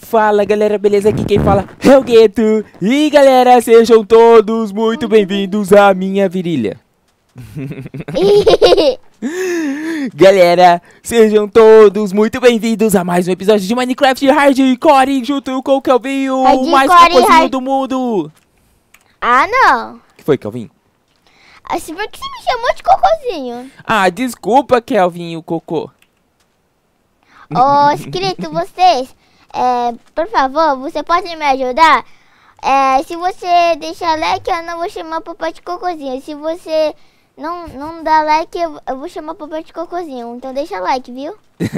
Fala galera, beleza? Aqui quem fala é o Gueto E galera, sejam todos muito bem-vindos à minha virilha Galera, sejam todos muito bem-vindos a mais um episódio de Minecraft Hardcore Junto com o Kelvin, o mais famosinho do mundo Ah não que foi, Kelvin? Assim, ah, por que você me chamou de cocôzinho? Ah, desculpa, Kelvin, o cocô Ô, oh, escrito, vocês é, por favor, você pode me ajudar? É, se você deixar like, eu não vou chamar o papai de cocôzinho. Se você não, não dá like, eu, eu vou chamar o papai de cocôzinho. Então deixa like, viu?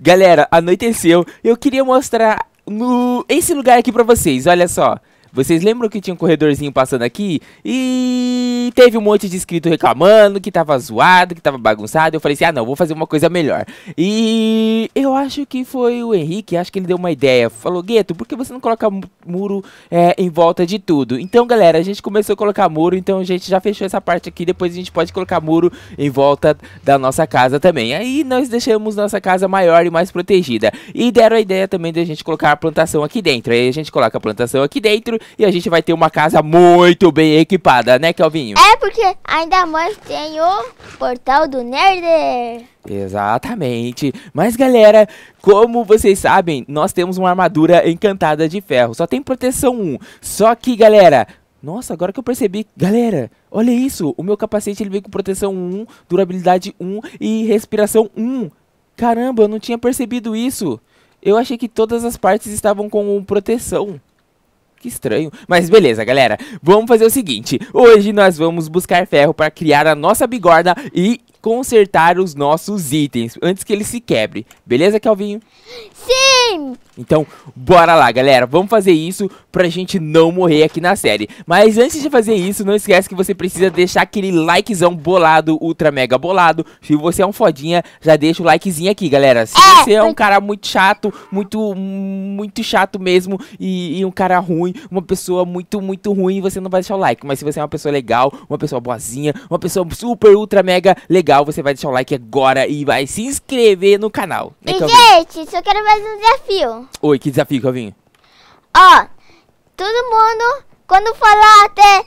Galera, anoiteceu. Eu queria mostrar no, esse lugar aqui pra vocês, olha só. Vocês lembram que tinha um corredorzinho passando aqui? E teve um monte de inscrito reclamando que tava zoado, que tava bagunçado. Eu falei assim: ah, não, vou fazer uma coisa melhor. E eu acho que foi o Henrique, acho que ele deu uma ideia. Falou: Gueto, por que você não coloca muro é, em volta de tudo? Então, galera, a gente começou a colocar muro, então a gente já fechou essa parte aqui. Depois a gente pode colocar muro em volta da nossa casa também. Aí nós deixamos nossa casa maior e mais protegida. E deram a ideia também de a gente colocar a plantação aqui dentro. Aí a gente coloca a plantação aqui dentro e a gente vai ter uma casa muito bem equipada, né, Kelvinho? É, porque ainda mais tem o portal do Nerder. Exatamente. Mas galera, como vocês sabem, nós temos uma armadura encantada de ferro. Só tem proteção 1. Só que, galera, nossa, agora que eu percebi, galera, olha isso. O meu capacete ele vem com proteção 1, durabilidade 1 e respiração 1. Caramba, eu não tinha percebido isso. Eu achei que todas as partes estavam com proteção. Que estranho. Mas beleza, galera. Vamos fazer o seguinte. Hoje nós vamos buscar ferro para criar a nossa bigorna e consertar os nossos itens antes que ele se quebre. Beleza, Kelvinho? Sim! Então, bora lá, galera. Vamos fazer isso pra gente não morrer aqui na série. Mas antes de fazer isso, não esquece que você precisa deixar aquele likezão bolado, ultra mega bolado. Se você é um fodinha, já deixa o likezinho aqui, galera. Se é, você é um cara muito chato, muito, muito chato mesmo, e, e, um cara ruim, uma pessoa muito, muito ruim, você não vai deixar o like. Mas se você é uma pessoa legal, uma pessoa boazinha, uma pessoa super, ultra mega legal, legal, você vai deixar o like agora e vai se inscrever no canal. Né, e, gente, só quero mais um desafio. Oi, que desafio, Calvinho? Ó, todo mundo, quando falar até...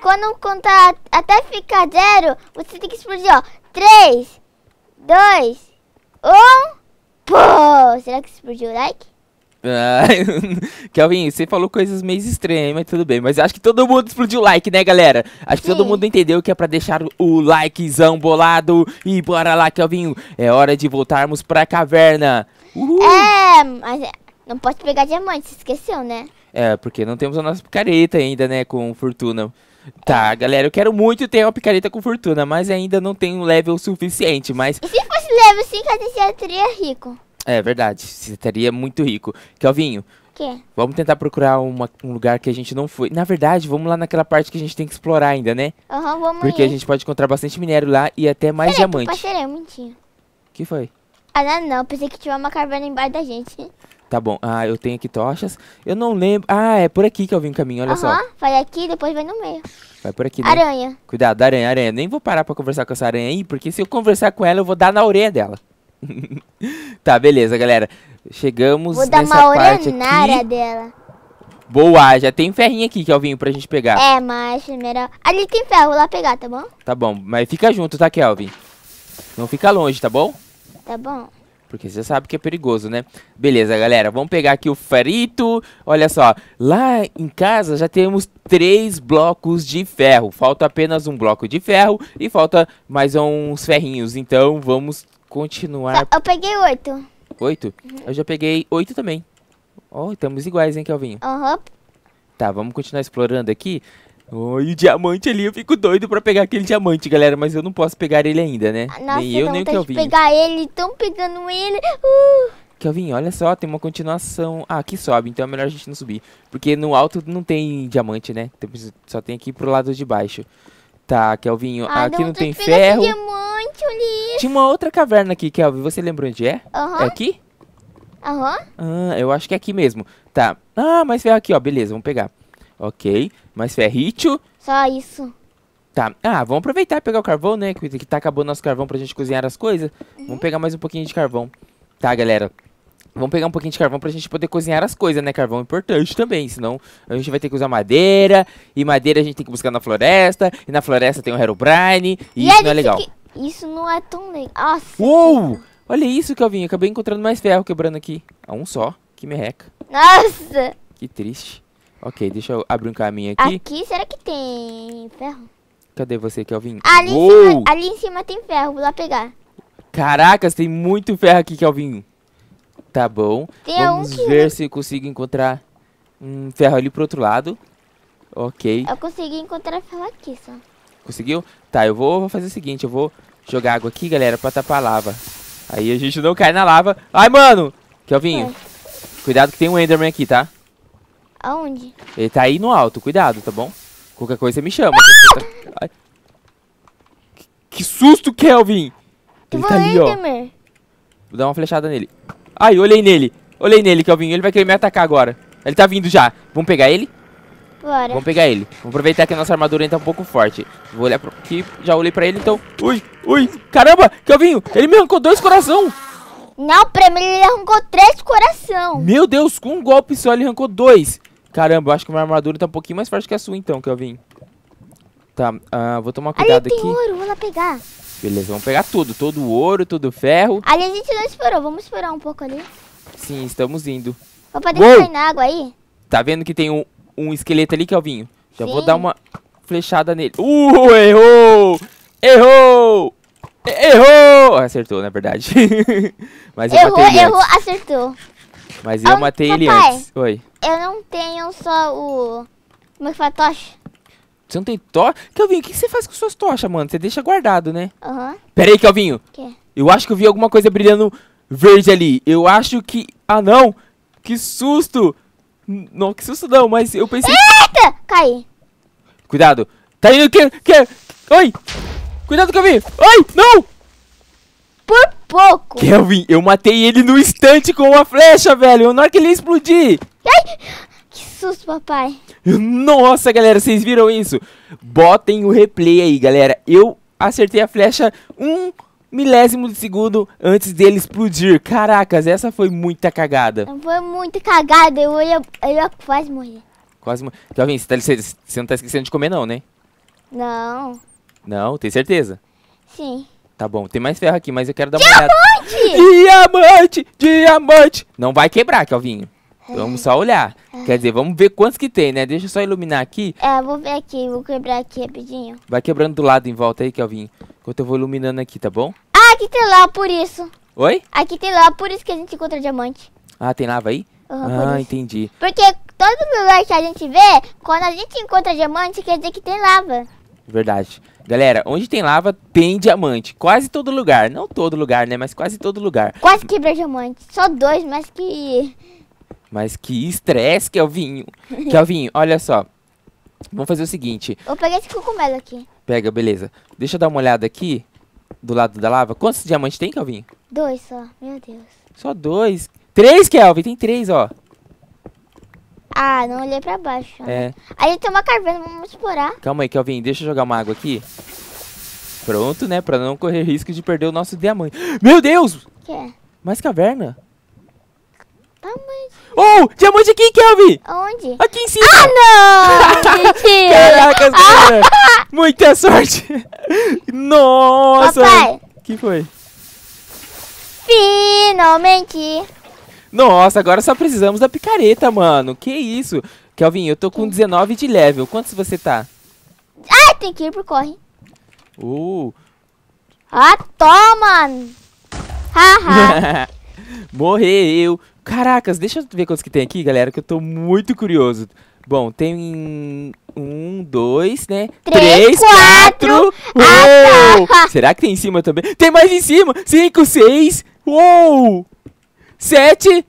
Quando contar até ficar zero, você tem que explodir, ó. 3, 2, 1... Pô, será que explodiu o like? Ah, Kelvin, você falou coisas meio estranhas, mas tudo bem. Mas acho que todo mundo explodiu o like, né, galera? Acho que todo mundo entendeu que é pra deixar o likezão bolado. E bora lá, Kelvin. É hora de voltarmos pra caverna. Uhul. É, mas é, não posso pegar diamante, você esqueceu, né? É, porque não temos a nossa picareta ainda, né, com fortuna. Tá, galera, eu quero muito ter uma picareta com fortuna, mas ainda não tenho level suficiente, mas... E se fosse level 5, a gente seria rico. É verdade, estaria muito rico. Kelvinho, que? vamos tentar procurar uma, um lugar que a gente não foi. Na verdade, vamos lá naquela parte que a gente tem que explorar ainda, né? Aham, uhum, vamos Porque ir. a gente pode encontrar bastante minério lá e até mais diamante. que foi? Ah, não, não. Pensei que tinha uma caverna embaixo da gente. Tá bom. Ah, eu tenho aqui tochas. Eu não lembro. Ah, é por aqui que eu vim o caminho, olha uhum, só. Vai aqui depois vai no meio. Vai por aqui, né? Aranha. Cuidado, aranha, aranha. Nem vou parar pra conversar com essa aranha aí, porque se eu conversar com ela, eu vou dar na orelha dela tá, beleza, galera. Chegamos Vou nessa dar uma parte aqui. dela. Boa, já tem ferrinho aqui, Kelvinho, pra gente pegar. É, mas primeiro Ali tem ferro, vou lá pegar, tá bom? Tá bom, mas fica junto, tá, Kelvin? Não fica longe, tá bom? Tá bom. Porque você sabe que é perigoso, né? Beleza, galera. Vamos pegar aqui o ferrito. Olha só. Lá em casa já temos três blocos de ferro. Falta apenas um bloco de ferro e falta mais uns ferrinhos. Então, vamos continuar... Só, eu peguei oito. Oito? Uhum. Eu já peguei oito também. Ó, oh, estamos iguais, hein, Kelvinho? Aham. Uhum. Tá, vamos continuar explorando aqui. Oh, o diamante ali, eu fico doido pra pegar aquele diamante, galera, mas eu não posso pegar ele ainda, né? Nossa, nem então eu, nem o Kelvin. pegar ele, estão pegando ele. Uh. Kelvin, olha só, tem uma continuação. Ah, aqui sobe, então é melhor a gente não subir. Porque no alto não tem diamante, né? Só tem aqui pro lado de baixo. Tá, o ah, aqui não, não tem ferro. Diamante, Tinha uma outra caverna aqui, Kelvin. Você lembra onde é? Uhum. É aqui? Aham. Uhum. Ah, eu acho que é aqui mesmo. Tá. Ah, mais ferro aqui, ó. Beleza, vamos pegar. Ok. Mais ferrito. Só isso. Tá. Ah, vamos aproveitar e pegar o carvão, né? Que tá acabando nosso carvão pra gente cozinhar as coisas. Uhum. Vamos pegar mais um pouquinho de carvão. Tá, galera. Vamos pegar um pouquinho de carvão pra gente poder cozinhar as coisas, né? Carvão é importante também, senão a gente vai ter que usar madeira, e madeira a gente tem que buscar na floresta, e na floresta tem o Herobrine, e, e isso não é legal. Isso não é tão legal. Nossa. Uou! Olha isso, Calvinho, acabei encontrando mais ferro quebrando aqui. A um só, que merreca. Nossa! Que triste. Ok, deixa eu abrir um caminho aqui. Aqui, será que tem ferro? Cadê você, Kelvin? Ali, Uou! em cima, ali em cima tem ferro, vou lá pegar. Caracas, tem muito ferro aqui, Kelvin. Tá bom. Tem Vamos um ver se eu consigo encontrar um ferro ali pro outro lado. Ok. Eu consegui encontrar ferro aqui só. Conseguiu? Tá, eu vou, fazer o seguinte. Eu vou jogar água aqui, galera, pra tapar a lava. Aí a gente não cai na lava. Ai, mano! Kelvinho, é. cuidado que tem um Enderman aqui, tá? Aonde? Ele tá aí no alto. Cuidado, tá bom? Qualquer coisa você me chama. Ah! Que, que susto, Kelvin! Ele tá ali, Enderman. ó. Vou dar uma flechada nele. Ai, olhei nele. Olhei nele, Kelvinho. Ele vai querer me atacar agora. Ele tá vindo já. Vamos pegar ele? Bora. Vamos pegar ele. Vamos aproveitar que a nossa armadura ainda tá um pouco forte. Vou olhar pro... aqui. Já olhei pra ele, então... Ui, ui. Caramba, Kelvinho. Ele me arrancou dois coração. Não, pra mim ele arrancou três coração. Meu Deus, com um golpe só ele arrancou dois. Caramba, eu acho que minha armadura tá um pouquinho mais forte que a sua então, Kelvinho. Tá, uh, vou tomar cuidado aqui. Ali tem aqui. ouro, vou lá pegar. Beleza, vamos pegar tudo. Todo o ouro, todo o ferro. Ali a gente não esperou. Vamos esperar um pouco ali. Sim, estamos indo. Vou poder Uou! cair na água aí? Tá vendo que tem um, um esqueleto ali, Kelvinho? Já Sim. vou dar uma flechada nele. Uh, errou! Errou! Errou! Acertou, na verdade. Mas errou, eu matei ele errou, antes. acertou. Mas eu ah, matei papai, ele tá? antes. Oi. Eu não tenho só o... Como é que fala? Tocha. Você não tem tocha? Kelvin, o que você faz com suas tochas, mano? Você deixa guardado, né? Aham. Uhum. Pera aí, O Que? Eu acho que eu vi alguma coisa brilhando verde ali. Eu acho que... Ah, não! Que susto! Não, que susto não, mas eu pensei... Eita! Caí. Cuidado. Tá indo que... que... Oi! Cuidado, Kelvinho! Oi! Não! Por pouco. Kelvin, eu matei ele no instante com uma flecha, velho. Na hora que ele ia explodir. Ai! Que susto, papai. Nossa, galera, vocês viram isso? Botem o replay aí, galera. Eu acertei a flecha um milésimo de segundo antes dele explodir. Caracas, essa foi muita cagada. Foi muita cagada, eu ia, eu ia quase morrer. Quase morrer. Jovem, você, tá, você não tá esquecendo de comer não, né? Não. Não, tem certeza? Sim. Tá bom, tem mais ferro aqui, mas eu quero dar uma diamante! olhada. Diamante! Diamante! Diamante! Não vai quebrar, Calvinho. Vamos só olhar. Quer dizer, vamos ver quantos que tem, né? Deixa eu só iluminar aqui. É, vou ver aqui, vou quebrar aqui rapidinho. Vai quebrando do lado em volta aí, Kelvin. Enquanto eu vou iluminando aqui, tá bom? Ah, aqui tem lá, por isso. Oi? Aqui tem lá, por isso que a gente encontra diamante. Ah, tem lava aí? Uhum, ah, por entendi. Porque todo lugar que a gente vê, quando a gente encontra diamante, quer dizer que tem lava. Verdade. Galera, onde tem lava, tem diamante. Quase todo lugar. Não todo lugar, né? Mas quase todo lugar. Quase quebra diamante. Só dois, mas que... Mas que estresse que é o vinho. que é o vinho. Olha só. Vamos fazer o seguinte. Vou pegar esse cogumelo aqui. Pega, beleza. Deixa eu dar uma olhada aqui. Do lado da lava. Quantos diamantes tem, Kelvin? Dois só. Meu Deus. Só dois? Três, Kelvin. Tem três, ó. Ah, não olhei pra baixo. É. Aí tem uma caverna. Vamos explorar. Calma aí, Kelvin. Deixa eu jogar uma água aqui. Pronto, né? Pra não correr risco de perder o nosso diamante. Meu Deus! O que é? Mais caverna? Tá, mas... Oh, diamante aqui, Kelvin! É, Onde? Aqui em cima! Ah, não! Mentira! Caracas, Muita sorte! Nossa! Papai! que foi? Finalmente! Nossa, agora só precisamos da picareta, mano. Que isso? Kelvin, eu tô com 19 de level. Quantos você tá? Ah, tem que ir pro corre. Uh. Ah, toma! Haha! Morreu. Caracas, deixa eu ver quantos que tem aqui, galera, que eu tô muito curioso. Bom, tem um, dois, né? Três, Três quatro. quatro. Ah, tá. Será que tem em cima também? Tem mais em cima. Cinco, seis. Uou! Sete.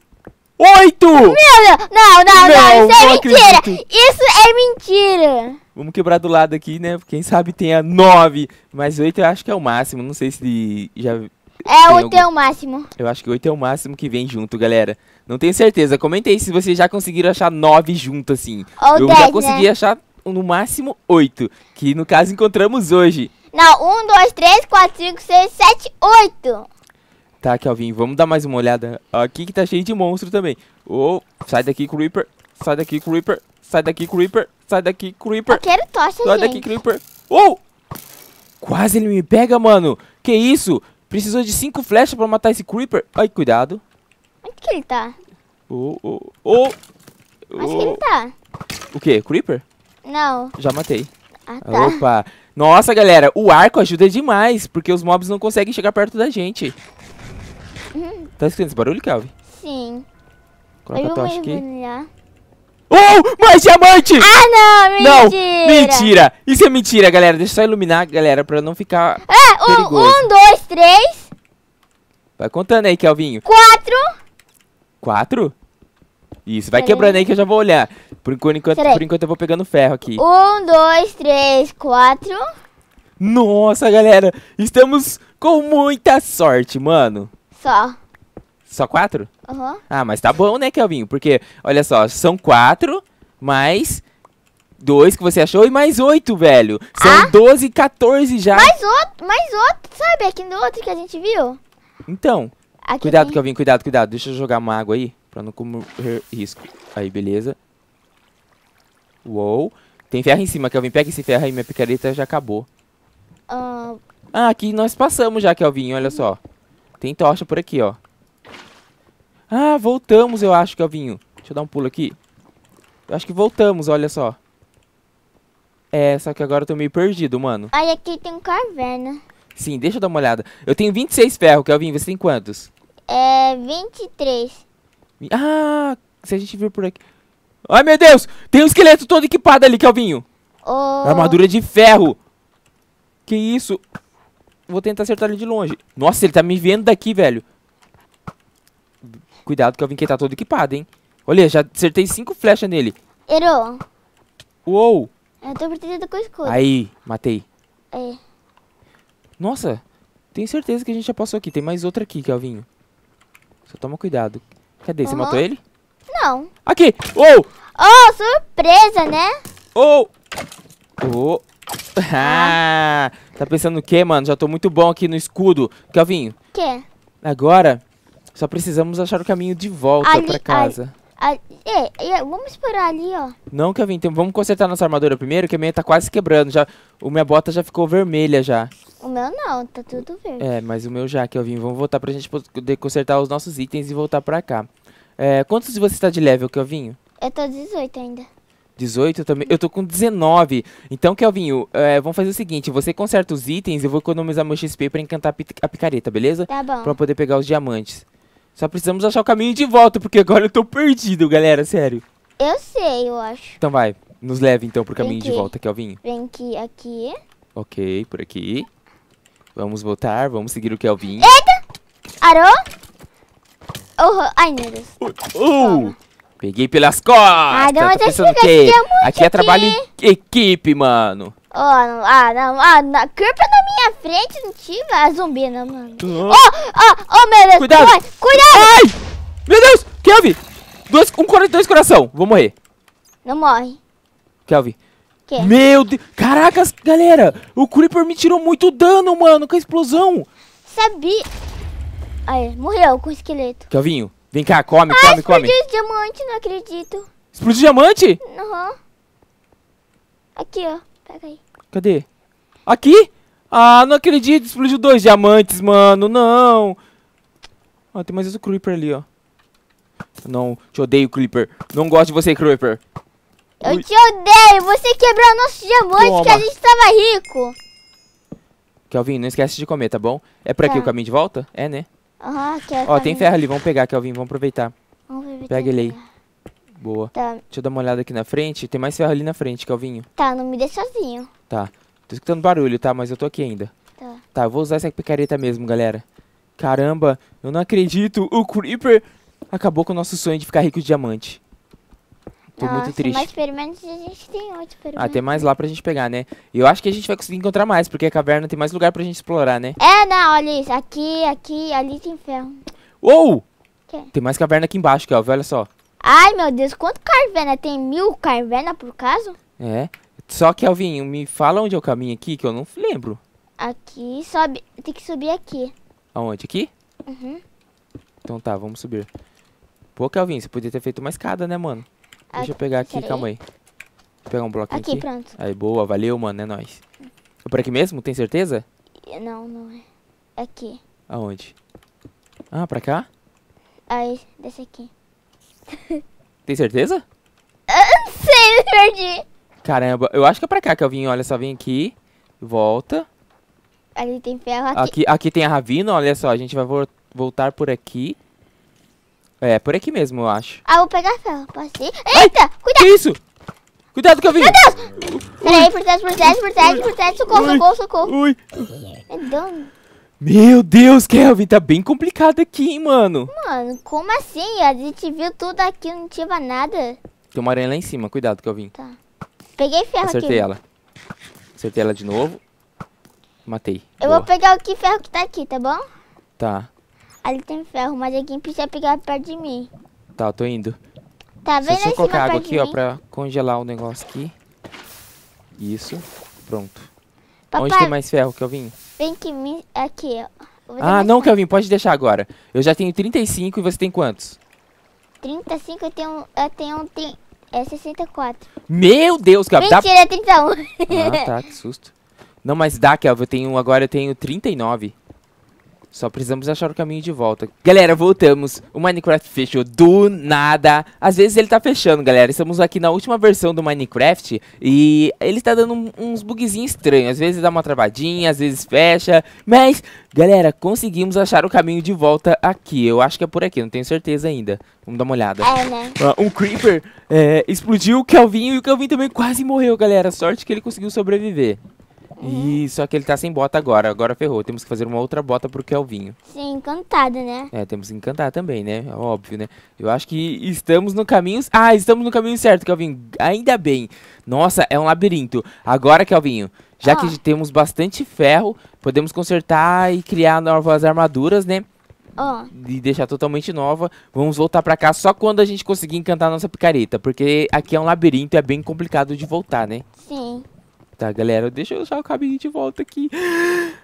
Oito! Meu Deus! Não, não, não, não isso é não é mentira! Isso é mentira! Vamos quebrar do lado aqui, né? Quem sabe tenha nove. Mas oito eu acho que é o máximo. Não sei se já é, oito é algum... é o máximo. Eu acho que oito é o máximo que vem junto, galera. Não tenho certeza. Comente aí se vocês já conseguiram achar nove junto, assim. Ou eu já né? consegui né? achar no máximo oito, que no caso encontramos hoje. Não, um, dois, três, quatro, cinco, seis, sete, oito. Tá, Kelvin, vamos dar mais uma olhada. Aqui que tá cheio de monstro também. Oh, sai daqui, Creeper. Sai daqui, Creeper. Sai daqui, Creeper. Sai daqui, Creeper. Eu quero tocha, sai gente. Sai daqui, Creeper. Oh! Quase ele me pega, mano. Que isso? Precisou de cinco flechas pra matar esse Creeper. Ai, cuidado. Onde que ele tá? Oh, oh, oh. Onde que ele tá? O que? Creeper? Não. Já matei. Ah, tá. Opa. Nossa, galera, o arco ajuda demais, porque os mobs não conseguem chegar perto da gente. Hum. Tá escutando esse barulho, Kelvin? Sim. Coloca Eu a tocha aqui. Mergulhar. Né? Oh, mais diamante! Ah, não, mentira! Não, mentira! Isso é mentira, galera. Deixa eu só iluminar, galera, pra não ficar É, um, perigoso. um, dois, três... Vai contando aí, Kelvinho. Quatro... Quatro? Isso, vai Pera quebrando aí. aí que eu já vou olhar. Por enquanto, por enquanto eu vou pegando ferro aqui. Um, dois, três, quatro... Nossa, galera, estamos com muita sorte, mano. Só. Só quatro? Aham. Uhum. Ah, mas tá bom, né, Kelvinho? Porque, olha só, são quatro, mais dois que você achou e mais oito, velho. São ah? 12, 14 já. Mais outro, mais outro, sabe? Aqui no outro que a gente viu. Então, Aqui cuidado, tem... Kelvinho, cuidado, cuidado. Deixa eu jogar uma água aí, pra não correr risco. Aí, beleza. Uou. Tem ferro em cima, Kelvin. Pega esse ferro aí, minha picareta já acabou. Uh... Ah, aqui nós passamos já, Kelvin, olha só. Tem tocha por aqui, ó. Ah, voltamos, eu acho, Galvinho. Deixa eu dar um pulo aqui. Eu acho que voltamos, olha só. É, só que agora eu tô meio perdido, mano. Ai, aqui tem um caverna. Sim, deixa eu dar uma olhada. Eu tenho 26 ferros, Kelvin. Você tem quantos? É, 23. Ah, se a gente vir por aqui... Ai, meu Deus! Tem um esqueleto todo equipado ali, Kelvinho. Oh. Armadura de ferro. Que isso? Vou tentar acertar ele de longe. Nossa, ele tá me vendo daqui, velho. Cuidado que o Vinquei tá todo equipado, hein? Olha, já acertei cinco flechas nele. Errou. Uou. Eu tô protegido com escudo. Aí, matei. É. Nossa, tenho certeza que a gente já passou aqui. Tem mais outra aqui, Kelvinho. Só toma cuidado. Cadê? Uhum. Você matou ele? Não. Aqui! Uou! Oh, surpresa, né? Uou! Uou. Ah, tá pensando o quê, mano? Já tô muito bom aqui no escudo. Kelvinho. O quê? Agora, só precisamos achar o caminho de volta ali, pra casa. Ali, ali, é, é, vamos esperar ali, ó. Não, Kevin, então, vamos consertar nossa armadura primeiro, que a minha tá quase quebrando. Já, o minha bota já ficou vermelha já. O meu não, tá tudo verde. É, mas o meu já, Kelvin, Vamos voltar pra gente poder consertar os nossos itens e voltar pra cá. É, quantos de você tá de level, Kelvin? Eu tô 18 ainda. 18 também? Eu tô com 19. Então, Kelvin, é, vamos fazer o seguinte: você conserta os itens, e eu vou economizar meu XP pra encantar a picareta, beleza? Tá bom. Pra poder pegar os diamantes. Só precisamos achar o caminho de volta, porque agora eu tô perdido, galera, sério. Eu sei, eu acho. Então vai, nos leve então pro caminho de volta, Kelvinho. Vem aqui, aqui. Ok, por aqui. Vamos voltar, vamos seguir o Kelvinho. É Eita! Arô? Oh, oh, ai, meu Deus. Oh! oh. Peguei pelas costas. Ah, não, mas acho que, que aqui é trabalho em equipe, mano. Oh, não, ah, não, ah, na corpo na minha frente não tinha a ah, não, mano. Oh, oh, oh, meu Deus. Cuidado. cuidado. Ai, meu Deus, Kelvin. Dois, um, dois coração, vou morrer. Não morre. Kelvin. Que? Meu Deus. Caracas, galera. O Creeper me tirou muito dano, mano, com a explosão. Sabia. Aí, morreu com o esqueleto. Kelvinho, Vem cá, come, come, ah, come. explodiu diamante, não acredito. Explodiu diamante? Aham. Uhum. Aqui, ó. Pega aí. Cadê? Aqui? Ah, não acredito. Explodiu dois diamantes, mano. Não. Ó, ah, tem mais esse Creeper ali, ó. Não, te odeio, Creeper. Não gosto de você, Creeper. Eu Ui. te odeio. Você quebrou nosso diamante Toma. que a gente tava rico. Kelvin, não esquece de comer, tá bom? É por tá. aqui o caminho de volta? É, né? Ah, que Ó, tem ferro ali, vamos pegar, Kelvin, vamos aproveitar. Vamos aproveitar. Pega ele aí. Né? Boa. Tá. Deixa eu dar uma olhada aqui na frente. Tem mais ferro ali na frente, Kelvinho. Tá, não me deixe sozinho. Tá. Tô escutando barulho, tá? Mas eu tô aqui ainda. Tá. Tá, eu vou usar essa picareta mesmo, galera. Caramba, eu não acredito. O Creeper acabou com o nosso sonho de ficar rico de diamante. Tô Nossa, muito triste. Mas pelo menos a gente tem outro pelo Ah, tem mais lá pra gente pegar, né? E eu acho que a gente vai conseguir encontrar mais, porque a caverna tem mais lugar pra gente explorar, né? É, não, olha isso. Aqui, aqui, ali tem ferro. Uou! Tem mais caverna aqui embaixo, Kelvin, olha só. Ai, meu Deus, quanto caverna? Tem mil caverna por caso? É. Só, que Kelvin, me fala onde é o caminho aqui, que eu não lembro. Aqui, sobe. Tem que subir aqui. Aonde? Aqui? Uhum. Então tá, vamos subir. Pô, Kelvin, você podia ter feito uma escada, né, mano? Deixa eu ah, pegar aqui, calma aí. Vou pegar um bloco aqui. Aqui, pronto. Aí, boa, valeu, mano, é nóis. É por aqui mesmo? Tem certeza? Não, não é. é. Aqui. Aonde? Ah, pra cá? Aí, desse aqui. Tem certeza? Eu não sei, me perdi. Caramba, eu acho que é pra cá que eu vim. Olha só, vim aqui, volta. Ali tem ferro aqui. Aqui, aqui tem a ravina, olha só. A gente vai vo voltar por aqui. É, por aqui mesmo, eu acho. Ah, vou pegar ferro. Posso ir? Eita, Ai, cuidado. Que isso? Cuidado que eu vi. Meu Deus. Peraí, por trás, por trás, Socorro, ui, socorro, socorro. Ui. É dano. Meu Deus, Kelvin, tá bem complicado aqui, hein, mano. Mano, como assim? A gente viu tudo aqui, não tinha nada. Tem uma aranha lá em cima, cuidado, que eu vim. Tá. Peguei ferro Acertei aqui. Né? ela. Acertei ela de novo. Matei. Eu Boa. vou pegar o que ferro que tá aqui, tá bom? Tá. Ali tem ferro, mas aqui precisa pegar perto de mim. Tá, tô indo. Tá vendo Deixa eu colocar água aqui, ó, pra congelar o negócio aqui. Isso. Pronto. Papai, Onde tem mais ferro, Kelvin? Vem que me... aqui, ó. Ah, não, mais. Kelvin, pode deixar agora. Eu já tenho 35 e você tem quantos? 35, eu tenho... Eu tenho... Tem, é 64. Meu Deus, Kelvin. Mentira, dá... é 31. Ah, tá, que susto. Não, mas dá, Kelvin. Eu tenho... Agora eu tenho 39. Só precisamos achar o caminho de volta. Galera, voltamos. O Minecraft fechou do nada. Às vezes ele tá fechando, galera. Estamos aqui na última versão do Minecraft e ele tá dando uns bugzinhos estranhos. Às vezes dá uma travadinha, às vezes fecha. Mas, galera, conseguimos achar o caminho de volta aqui. Eu acho que é por aqui, não tenho certeza ainda. Vamos dar uma olhada. É, né? Ah, um Creeper é, explodiu o Kelvin e o Kelvin também quase morreu, galera. Sorte que ele conseguiu sobreviver. Uhum. E só que ele tá sem bota agora, agora ferrou. Temos que fazer uma outra bota pro Kelvinho. Sim, encantada, né? É, temos que encantar também, né? É óbvio, né? Eu acho que estamos no caminho. Ah, estamos no caminho certo, Kelvinho. Ainda bem. Nossa, é um labirinto. Agora, Kelvinho, já oh. que ah. temos bastante ferro, podemos consertar e criar novas armaduras, né? Oh. E deixar totalmente nova. Vamos voltar pra cá só quando a gente conseguir encantar a nossa picareta. Porque aqui é um labirinto, e é bem complicado de voltar, né? Sim. Tá, galera, deixa eu usar o cabine de volta aqui.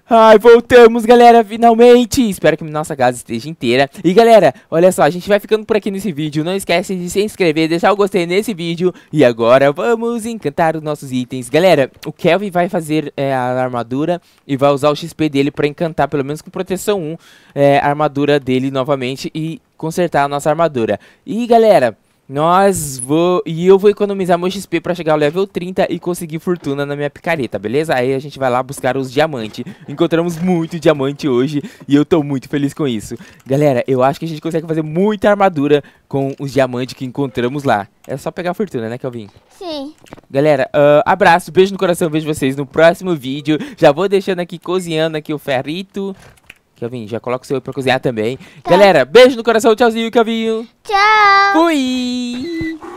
Ai, voltamos, galera, finalmente! Espero que nossa casa esteja inteira. E, galera, olha só, a gente vai ficando por aqui nesse vídeo. Não esquece de se inscrever, deixar o gostei nesse vídeo. E agora vamos encantar os nossos itens. Galera, o Kelvin vai fazer é, a armadura e vai usar o XP dele pra encantar, pelo menos com proteção 1, é, a armadura dele novamente e consertar a nossa armadura. E, galera... Nós vou... E eu vou economizar meu XP pra chegar ao level 30 e conseguir fortuna na minha picareta, beleza? Aí a gente vai lá buscar os diamantes. Encontramos muito diamante hoje e eu tô muito feliz com isso. Galera, eu acho que a gente consegue fazer muita armadura com os diamantes que encontramos lá. É só pegar a fortuna, né, Kelvin? Sim. Galera, uh, abraço, beijo no coração, vejo vocês no próximo vídeo. Já vou deixando aqui, cozinhando aqui o ferrito. Kevin já coloca o seu pra cozinhar também. Tá. Galera, beijo no coração, tchauzinho, Kevin. Tchau. Fui.